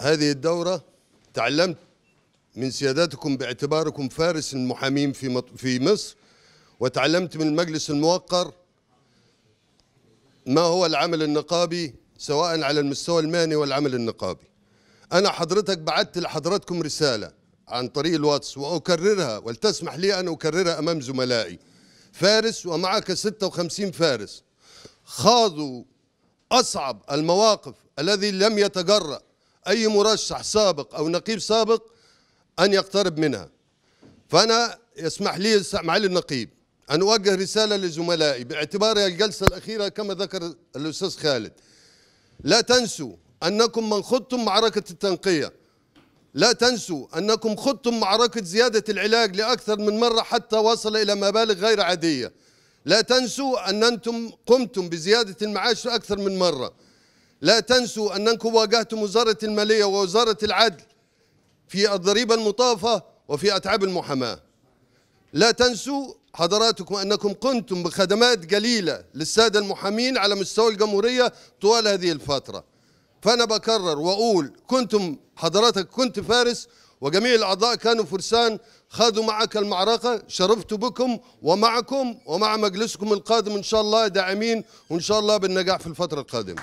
هذه الدورة تعلمت من سيادتكم باعتباركم فارس المحامين في في مصر وتعلمت من المجلس الموقر ما هو العمل النقابي سواء على المستوى المهني والعمل النقابي أنا حضرتك بعثت لحضراتكم رسالة عن طريق الواتس وأكررها ولتسمح لي أن أكررها أمام زملائي فارس ومعك 56 فارس خاضوا أصعب المواقف الذي لم يتجرأ أي مرشح سابق أو نقيب سابق أن يقترب منها فأنا يسمح لي معالي النقيب أن أوجه رسالة لزملائي باعتبار الجلسة الأخيرة كما ذكر الأستاذ خالد لا تنسوا أنكم من خضتم معركة التنقية لا تنسوا أنكم خضتم معركة زيادة العلاج لأكثر من مرة حتى وصل إلى مبالغ غير عادية لا تنسوا أن أنتم قمتم بزيادة المعاش أكثر من مرة لا تنسوا أنكم واجهتم وزارة المالية ووزارة العدل في الضريبة المطافة وفي أتعاب المحاماة لا تنسوا حضراتكم أنكم قمتم بخدمات قليلة للسادة المحامين على مستوى الجمهورية طوال هذه الفترة فأنا بكرر وأقول كنتم حضرتك كنت فارس وجميع الأعضاء كانوا فرسان خذوا معك المعركة شرفت بكم ومعكم ومع مجلسكم القادم إن شاء الله داعمين وإن شاء الله بالنجاح في الفترة القادمة